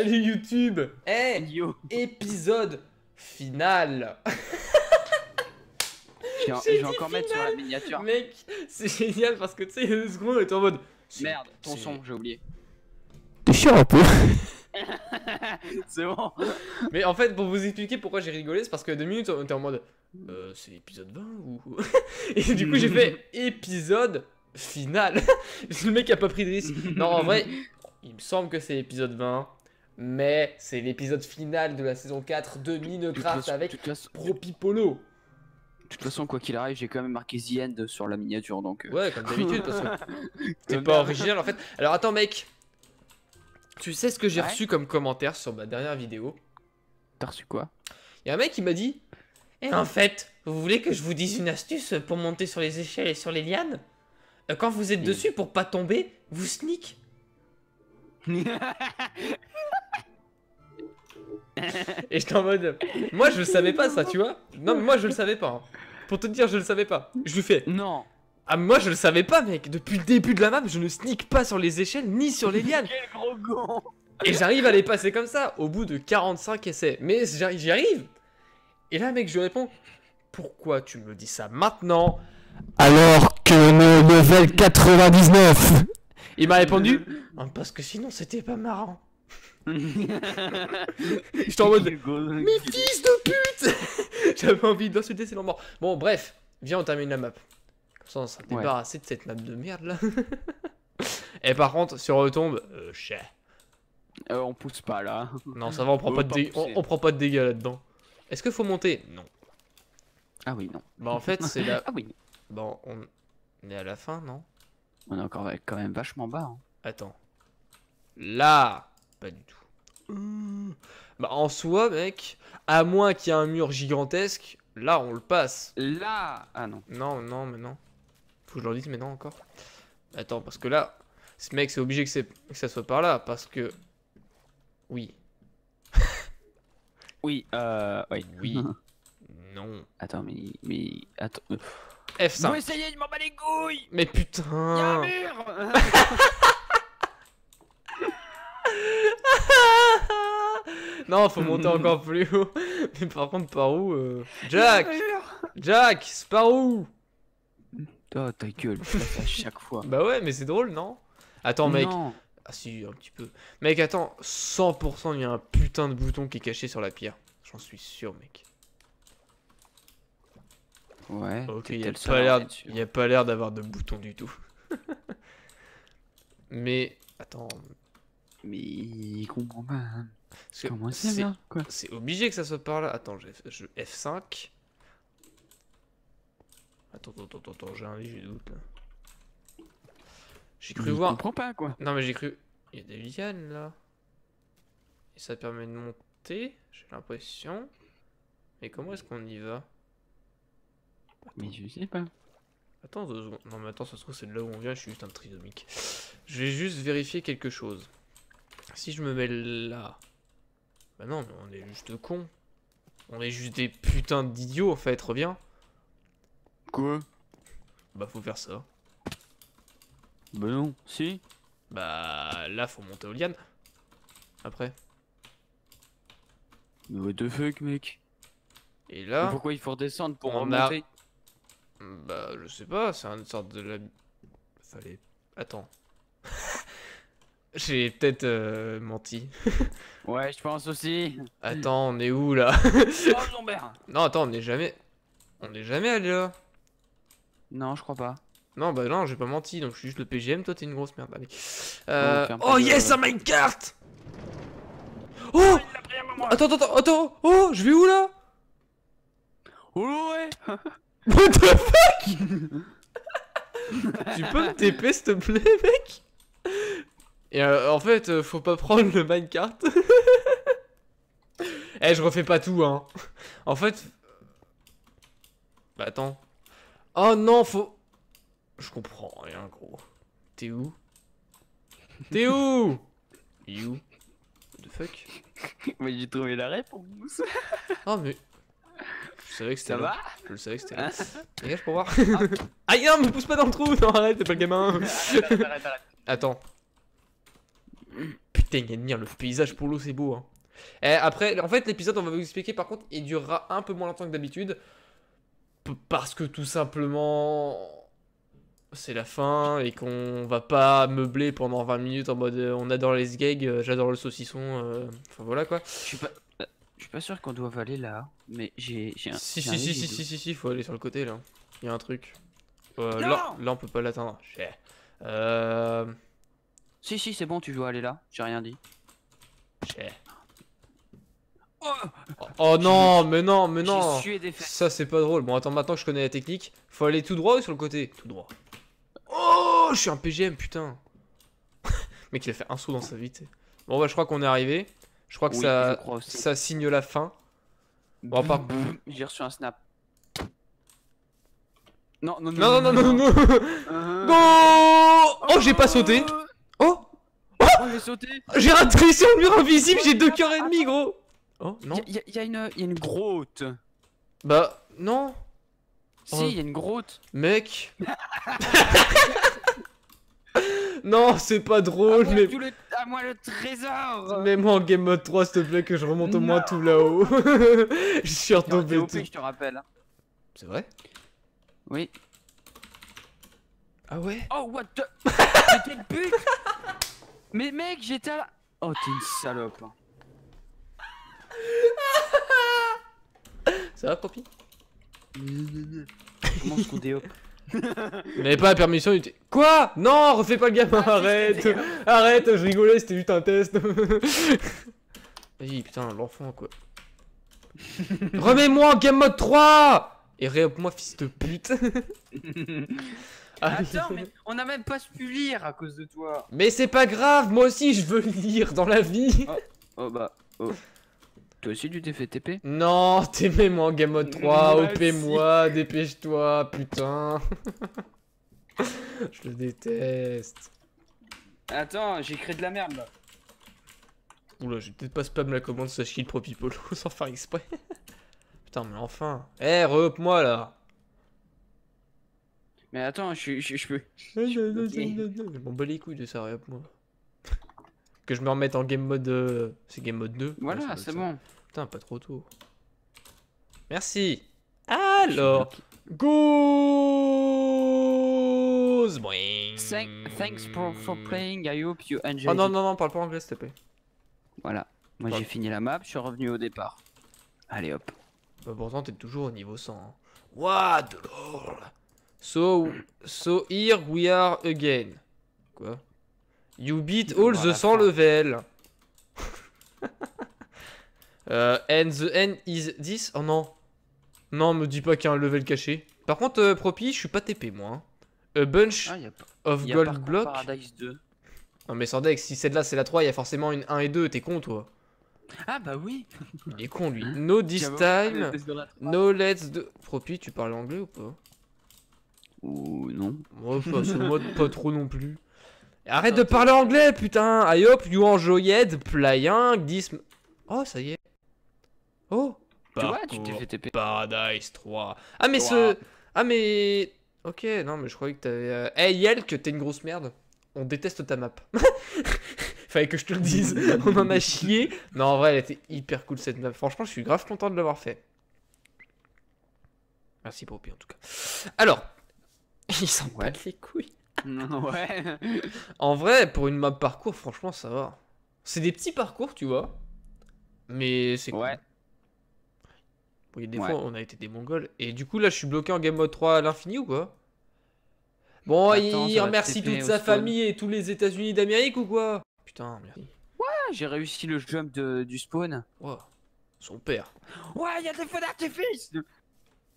Salut YouTube hey, Épisode final Je vais encore mettre sur la miniature. Mec, c'est génial parce que tu sais, il y a était en mode... Merde, ton son, j'ai oublié. T'es chiant un peu c'est bon. Mais en fait, pour vous expliquer pourquoi j'ai rigolé, c'est parce que deux minutes, on était en mode euh, c'est épisode 20 ou. Et du coup, j'ai fait épisode final. Le mec a pas pris de risque. Non, en vrai, il me semble que c'est épisode 20 mais c'est l'épisode final de la saison 4 de Minecraft avec Propipolo. De toute façon, quoi qu'il arrive, j'ai quand même marqué The End sur la miniature donc. Euh. Ouais, comme d'habitude, parce que pas original en fait. Alors attends, mec, tu sais ce que j'ai reçu comme commentaire sur ma dernière vidéo T'as reçu quoi Il y a un mec qui m'a dit eh en fait, vous voulez que je vous dise une astuce pour monter sur les échelles et sur les lianes euh, Quand vous êtes dessus pour pas tomber, vous sneak Et j'étais en mode, moi je le savais pas ça, tu vois. Non, mais moi je le savais pas. Hein. Pour te dire, je le savais pas. Je lui fais. Non. Ah, moi je le savais pas, mec. Depuis le début de la map, je ne sneak pas sur les échelles ni sur les lianes. Quel gros gant. Et j'arrive à les passer comme ça, au bout de 45 essais. Mais j'y arrive. Et là, mec, je lui réponds, pourquoi tu me dis ça maintenant alors que le level 99 Il m'a répondu, parce que sinon c'était pas marrant. suis en mode. Mais fils de pute J'avais envie d'insulter ces mort. Bon, bref, viens, on termine la map. Comme ça, on sera débarrassé de cette map de merde là. Et par contre, sur retombe, euh, Euh, on pousse pas là. Non, ça va, on prend, pas, de on, prend pas de dégâts là-dedans. Est-ce que faut monter Non. Ah oui, non. Bah, en fait, c'est là. ah oui. Bon, on est à la fin, non On est encore quand même vachement bas. Hein. Attends. Là pas du tout. Bah, en soi, mec, à moins qu'il y ait un mur gigantesque, là, on le passe. Là Ah non. Non, non, mais non. Faut que je leur dise mais non encore. Attends, parce que là, ce mec, c'est obligé que, c'est que ça soit par là, parce que... Oui. Euh, oui, Oui. non. Attends, mais... mais attends... Euh. F5. Vous essayez m'en bat les couilles Mais putain non, faut monter encore plus haut. Mais par contre, par où euh? Jack Jack, c'est par où Oh, ta gueule, chaque fois. Bah ouais, mais c'est drôle, non Attends, mec. Ah si, un petit peu. Mec, attends, 100% il y a un putain de bouton qui est caché sur la pierre. J'en suis sûr, mec. Ouais. Ok, il n'y a pas l'air d'avoir de bouton du tout. mais, attends, mais il comprend pas. Hein. Comment c'est quoi C'est obligé que ça soit par là. Attends, je, F5. Attends, attends, attends, attends j'ai un doute J'ai cru voir. pas quoi. Non mais j'ai cru. Il y a des lianes là. Et ça permet de monter, j'ai l'impression. Mais comment est-ce qu'on y va Mais je sais pas. Attends deux secondes. Non mais attends, ça se trouve c'est de là où on vient, je suis juste un trisomique. Je vais juste vérifier quelque chose. Si je me mets là... Bah non, on est juste cons. On est juste des putains d'idiots, en fait, reviens. Quoi Bah faut faire ça. Bah non, si. Bah là, faut monter au liane. Après. What the fuck, mec Et là... pourquoi il faut redescendre pour en Bah, je sais pas, c'est une sorte de... La... Fallait... Attends. J'ai peut-être euh, menti. ouais, je pense aussi. Attends, on est où là Non, attends, on est jamais. On est jamais allé là. Non, je crois pas. Non, bah non, j'ai pas menti, donc je suis juste le PGM. Toi, t'es une grosse merde. Allez. Euh, oh yes, un minecart Oh Attends, attends, attends oh, oh, je vais où là Oh ouais What the fuck Tu peux me TP s'il te plaît, mec et euh, en fait, euh, faut pas prendre le minecart. Eh, je refais pas tout, hein. En fait... Bah, attends. Oh non, faut... Je comprends rien, gros. T'es où T'es où You What the fuck Mais j'ai trouvé la réponse. oh, mais... Je savais que c'était là. va Je le savais que c'était ah. là. je peux voir. Aïe, ah, non, me pousse pas dans le trou Non, arrête, t'es pas le gamin. arrête, arrête. Attends le paysage pour l'eau c'est beau. Hein. Et après, en fait, l'épisode, on va vous expliquer, par contre, il durera un peu moins longtemps que d'habitude. Parce que tout simplement, c'est la fin et qu'on va pas meubler pendant 20 minutes en mode euh, on adore les gags, euh, j'adore le saucisson. Euh, enfin voilà quoi. Je suis pas. sûr qu'on doive aller là, mais j'ai un. Si, si, si, si, si, si, si, faut aller sur le côté là. Il y a un truc. là, là, on peut pas l'atteindre. Euh. Si, si, c'est bon, tu dois aller là. J'ai rien dit. Oh, oh, oh non, mais non, mais non. Ça, c'est pas drôle. Bon, attends, maintenant que je connais la technique, faut aller tout droit ou sur le côté Tout droit. Oh, je suis un PGM, putain. mais qu'il a fait un saut dans sa vie. Bon, bah, je crois qu'on est arrivé. Je crois que ça, ça signe la fin. Bon, par... J'ai reçu un snap. Non, non, non, non, non, non, non, non, non, euh. oh, sauté euh j'ai raté sur le mur invisible, j'ai deux cœurs et demi, gros Oh, non Y'a y, a une, y a une grotte Bah, non Si, y'a une grotte Mec Non, c'est pas drôle, ah, mais... Le... Ah, moi le trésor Mets-moi en game mode 3, s'il te plaît, que je remonte au moins tout là-haut Je suis retombé tout je te rappelle. Hein. C'est vrai Oui. Ah ouais Oh, what the... Mais mec, j'étais à Oh, t'es une salope. Ça va, Poppy Comment je compte hop Vous n'avez pas la permission du... Quoi Non, refais pas le gamin, ah, arrête Arrête, je rigolais, c'était juste un test. Vas-y, putain, l'enfant, quoi. Remets-moi en game mode 3 Et réhop moi fils de pute ah Attends, mais on a même pas pu lire à cause de toi. Mais c'est pas grave, moi aussi je veux lire dans la vie. Oh, oh bah, oh. Toi aussi tu t'es fait TP Non, t'es moi en game mode 3, OP-moi, dépêche-toi, putain. je le déteste. Attends, j'ai créé de la merde là. Oula, j'ai peut-être pas spam la commande ça le pro people sans faire exprès. Putain, mais enfin. Eh, hey, moi là. Mais attends, je, je, je peux. Je m'en bats les couilles de ça, hop moi. Que je me remette en game mode. Euh... C'est game mode 2 Voilà, c'est bon. Putain, pas trop tôt. Merci Alors Go Thank, Thanks for, for, playing, I hope you enjoyed. Oh non, non, non, parle pas anglais s'il te plaît. Voilà, moi j'ai fini la map, je suis revenu au départ. Allez hop. Bah pourtant t'es toujours au niveau 100. Hein. what the de So, so here we are again. Quoi You beat all the 100 level. Euh, and the end is 10 Oh non. Non, me dis pas qu'il y a un level caché. Par contre, euh, Propi, je suis pas TP moi. Hein. A bunch ah, of y a gold blocks. block. 2. Non mais deck, si celle-là c'est la 3, il y a forcément une 1 et 2, t'es con toi. Ah bah oui Il est con lui. No this time, no let's do... Propi, tu parles anglais ou pas ou non Moi, mode pas trop non plus. Arrête de parler anglais, putain Ayop, you enjoyed playing Oh, ça y est. Oh Paradise 3. Ah, mais ce... Ah, mais... Ok, non, mais je croyais que t'avais... Hé, euh, hey, Yelk t'es une grosse merde. On déteste ta map. Fallait que je te le dise. On en a chié. Non, en vrai, elle était hyper cool, cette map. Franchement, je suis grave content de l'avoir fait. Merci pour en tout cas. Alors, Ils s'en les couilles. ouais. En vrai, pour une map parcours, franchement, ça va. C'est des petits parcours, tu vois. Mais c'est cool. Ouais. des fois, on a été des Mongols. Et du coup, là, je suis bloqué en game mode 3 à l'infini ou quoi Bon, il remercie toute sa famille et tous les États-Unis d'Amérique ou quoi Putain, merci. Ouais, j'ai réussi le jump de, du spawn. Ouais. Son père. Ouais, il y a des feux d'artifice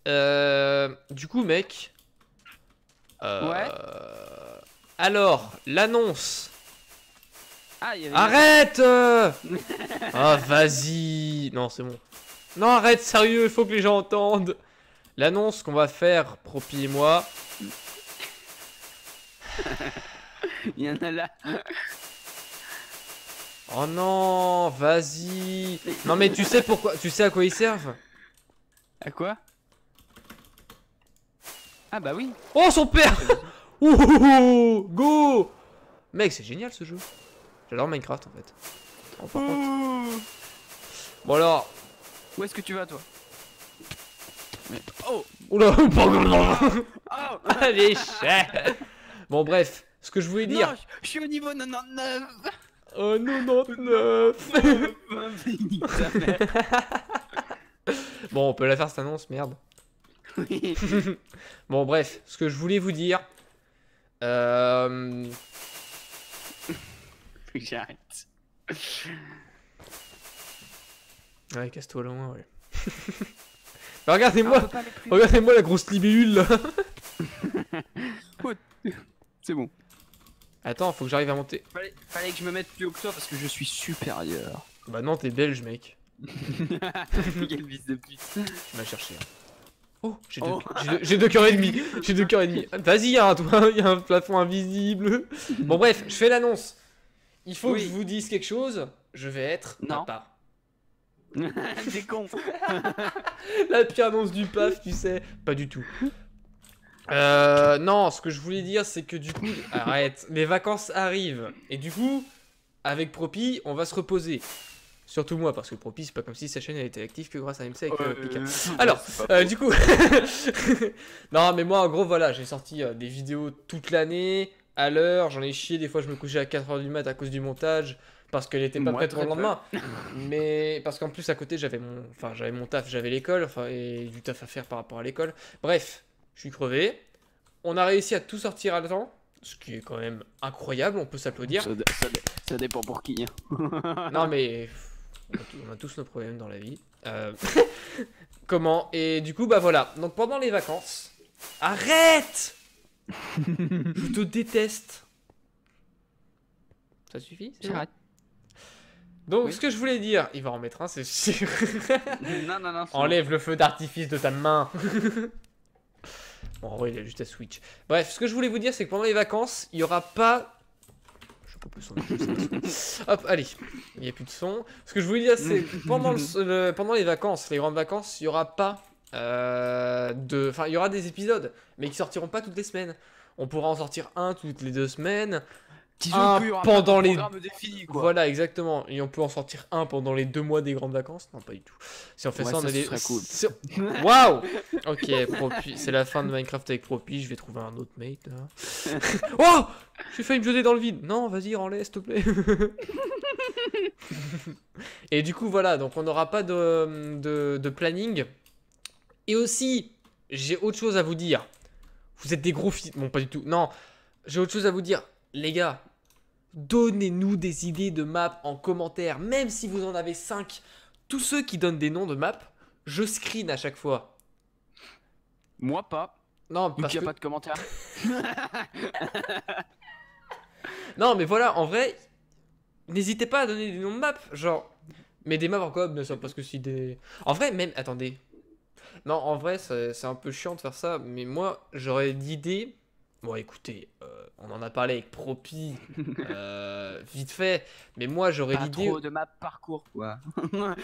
euh, Du coup, mec, euh... Ouais. Alors, l'annonce. Ah, arrête euh. Ah, vas-y Non, c'est bon. Non, arrête, sérieux, il faut que les gens entendent. L'annonce qu'on va faire, Propi et moi. il y en a là. Oh non, vas-y. Non mais tu sais pourquoi, tu sais à quoi ils servent À quoi ah bah oui. Oh son père Ouh Go Mec, c'est génial ce jeu. J'adore Minecraft en fait. Oh, par contre. Bon alors. Où est-ce que tu vas toi Mais... Oh Oula oh Allez, ah, chat Bon bref, ce que je voulais dire. Non, je suis au niveau 99 Oh 99 Bon, on peut la faire cette annonce, merde. bon, bref, ce que je voulais vous dire. Euh... J'arrête. Ouais, casse-toi loin, ouais. regardez-moi, ah, regardez-moi la grosse libellule là. C'est bon. Attends, faut que j'arrive à monter. Fallait, que je me mette plus haut que toi parce que je suis supérieur. Bah non, t'es belge, mec. Quelle va de pute. Hein. Oh, oh. j'ai deux, cœurs et demi. J'ai deux cœurs et demi. Vas-y, hein, toi. un il y a un plafond invisible. Bon, bref, je fais l'annonce. Il faut que je vous dise quelque chose. Je vais être non. La pire annonce du paf, tu sais. Pas du tout. Euh, non, ce que je voulais dire, c'est que du coup, arrête, les vacances arrivent. Et du coup, avec Propi, on va se reposer. Surtout moi, parce que propice c'est pas comme si sa chaîne elle était active que grâce à MC et euh, Alors, euh, du coup, non, mais moi en gros, voilà, j'ai sorti euh, des vidéos toute l'année, à l'heure, j'en ai chié. Des fois, je me couchais à 4h du mat à cause du montage parce qu'elle était pas prête pour le lendemain. mais parce qu'en plus, à côté, j'avais mon, enfin, j'avais mon taf, j'avais l'école, enfin, et du taf à faire par rapport à l'école. Bref, je suis crevé. On a réussi à tout sortir à temps ce qui est quand même incroyable, on peut s'applaudir. ça, dépend pour qui. Hein. non mais on a, tous, nos problèmes dans la vie. Euh, comment Et du coup, bah voilà. Donc pendant les vacances, arrête Je te déteste. Ça suffit J'arrête. Donc, ce que je voulais dire, il va en mettre un, c'est sûr. non, non, Enlève le feu d'artifice de ta main. bon, en il a juste à switch. Bref, ce que je voulais vous dire, c'est que pendant les vacances, il n'y aura pas Hein. Hop, allez, il n'y a plus de son. Ce que je voulais dire, c'est pendant, pendant les vacances, les grandes vacances, il n'y aura pas euh, de. Enfin, il y aura des épisodes, mais qui sortiront pas toutes les semaines. On pourra en sortir un toutes les deux semaines un pendant les voilà exactement et on peut en sortir un pendant les deux mois des grandes vacances non pas du tout si on fait ça, on a des waouh ok c'est la fin de Minecraft avec Propi je vais trouver un autre mate oh j'ai failli me jeter dans le vide non vas-y rends-les s'il te plaît et du coup voilà donc on n'aura pas de, de, planning et aussi j'ai autre chose à vous dire vous êtes des gros fils bon pas du tout non j'ai autre chose à vous dire les gars, Donnez-nous des idées de maps en commentaire, même si vous en avez 5. Tous ceux qui donnent des noms de maps, je screen à chaque fois. Moi pas. Non, parce qu'il n'y a pas de commentaire. non, mais voilà, en vrai, n'hésitez pas à donner des noms de map genre. Mais des maps en Ne sont pas parce que si des. En vrai, même. Attendez. Non, en vrai, c'est un peu chiant de faire ça, mais moi, j'aurais l'idée Bon, écoutez, euh, on en a parlé avec Propi, euh, vite fait, mais moi j'aurais l'idée. de ma parcours, quoi.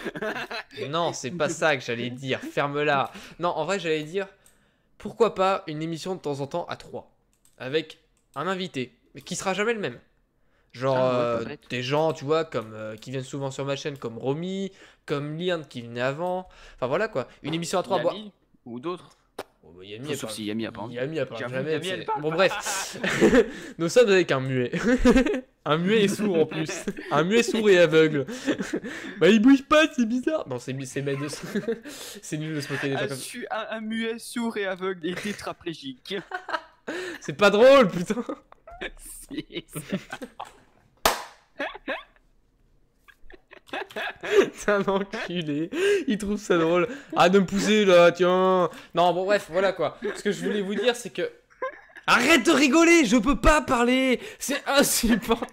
non, c'est pas ça que j'allais dire, ferme-la. Non, en vrai, j'allais dire, pourquoi pas une émission de temps en temps à trois, avec un invité, mais qui sera jamais le même. Genre ah, euh, des gens, tu vois, comme qui viennent souvent sur ma chaîne, comme Romy, comme Lian qui venait avant. Enfin voilà quoi. Une émission à trois. Bah ou d'autres. Bon, bah, Yami, Sauf si Yami apparemment. Bon, bref. Nous sommes avec un muet. un muet et sourd en plus. Un muet sourd et aveugle. bah, il bouge pas, c'est bizarre. Non, c'est c'est de... c'est nul de se moquer des comme Un, un muet sourd et aveugle et tétraplégique. c'est pas drôle, putain. si, C'est un enculé. Il trouve ça drôle. Ah, de me pousser là, tiens. Non, bon, bref, voilà quoi. Ce que je voulais vous dire, c'est que. Arrête de rigoler, je peux pas parler. C'est insupportable.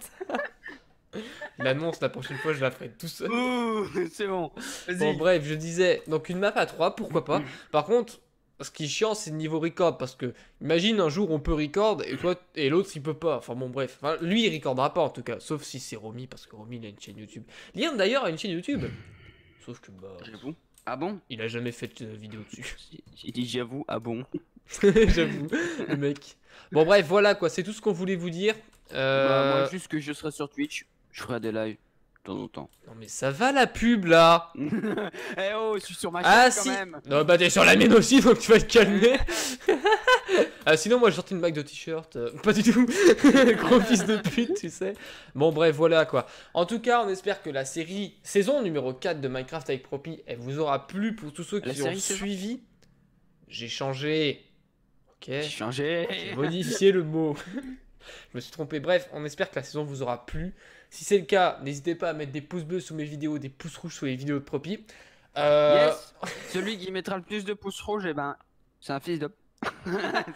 L'annonce, la prochaine fois, je la ferai tout seul. c'est bon. Bon, bref, je disais, donc une map à 3, pourquoi pas. Mm. Par contre, ce qui est chiant, c'est le niveau record. Parce que, imagine un jour on peut record et toi et l'autre il peut pas. Enfin bon, bref. lui il recordera pas en tout cas. Sauf si c'est Romy, parce que Romy il a une chaîne YouTube. Lien d'ailleurs a une chaîne YouTube. Sauf que bah. J'avoue. Ah bon Il a jamais fait de vidéo dessus. J'ai dit j'avoue, ah bon J'avoue, le mec. Bon bref, voilà quoi, c'est tout ce qu'on voulait vous dire. Bah, moi, euh, juste que je serai sur Twitch, je ferai des lives. Non mais ça va la pub là Eh oh, je suis sur ma ah, chaîne ah, si. Non bah t'es sur la mienne aussi, Donc tu vas te calmer ah, Sinon moi je sortais une bague de t-shirt, euh, pas du tout Gros fils de pute tu sais Bon bref voilà quoi. En tout cas on espère que la série saison numéro 4 de Minecraft avec Propi, elle vous aura plu pour tous ceux qui ont suivi. J'ai changé... Ok. J'ai changé J'ai modifié le mot. je me suis trompé. Bref, on espère que la saison vous aura plu. Si c'est le cas, n'hésitez pas à mettre des pouces bleus sous mes vidéos, des pouces rouges sous les vidéos de Propi. Euh, Celui qui mettra le plus de pouces rouges, eh ben, c'est un fils de.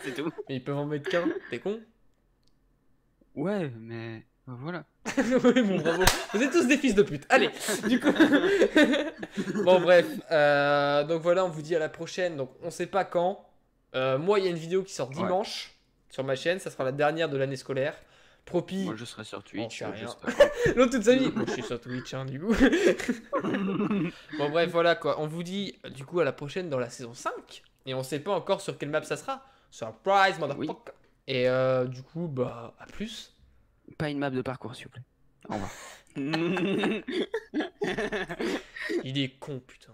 c'est tout. Mais ils peuvent en mettre qu'un, t'es con Ouais, mais euh, voilà. bon, bravo. Vous êtes tous des fils de pute. Allez, du coup. bon, bref. Euh, donc voilà, on vous dit à la prochaine. Donc, on sait pas quand. moi, il y a une vidéo qui sort dimanche sur ma chaîne. Ça sera la dernière de l'année scolaire. Propi. Moi, je serai sur Twitch. Non euh, toute sa vie. je suis sur Twitch, hein, du coup. bon, bref, voilà quoi. On vous dit du coup à la prochaine dans la saison 5. Et on sait pas encore sur quelle map ça sera. Surprise, motherfucker. Et euh, du coup, bah, à plus. Pas une map de parcours, s'il vous plaît. Au revoir. Il est con, putain.